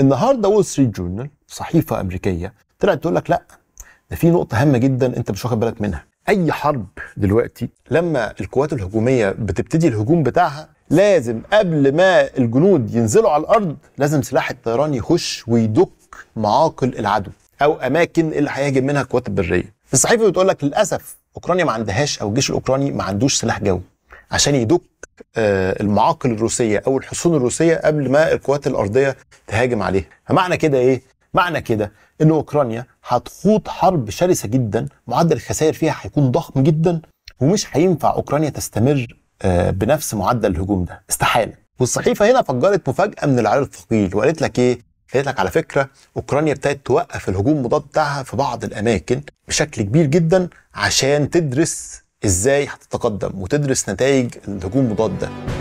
النهارده وول ستريت جورنال صحيفه امريكيه طلعت تقول لك لا ده في نقطه هامه جدا انت مش واخد بالك منها اي حرب دلوقتي لما القوات الهجوميه بتبتدي الهجوم بتاعها لازم قبل ما الجنود ينزلوا على الارض لازم سلاح الطيران يخش ويدك معاقل العدو او اماكن اللي هيهاجم منها القوات البريه الصحيفه بتقول لك للاسف اوكرانيا ما عندهاش او الجيش الاوكراني ما عندوش سلاح جوي عشان يدك آه، المعاقل الروسيه او الحصون الروسيه قبل ما القوات الارضيه تهاجم عليها فمعنى كده ايه معنى كده ان اوكرانيا هتخوض حرب شرسه جدا معدل الخسائر فيها هيكون ضخم جدا ومش هينفع اوكرانيا تستمر آه، بنفس معدل الهجوم ده استحاله والصحيفه هنا فجرت مفاجاه من العيار الثقيل وقالت لك ايه قالت لك على فكره اوكرانيا ابتدت توقف الهجوم المضاد بتاعها في بعض الاماكن بشكل كبير جدا عشان تدرس ازاي هتتقدم وتدرس نتائج الهجوم المضاد ده